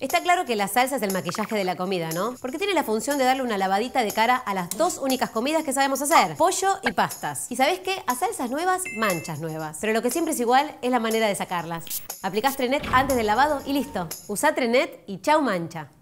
Está claro que la salsa es el maquillaje de la comida, ¿no? Porque tiene la función de darle una lavadita de cara a las dos únicas comidas que sabemos hacer, pollo y pastas. Y sabes qué? A salsas nuevas, manchas nuevas. Pero lo que siempre es igual es la manera de sacarlas. Aplicás Trenet antes del lavado y listo. Usá Trenet y chau mancha.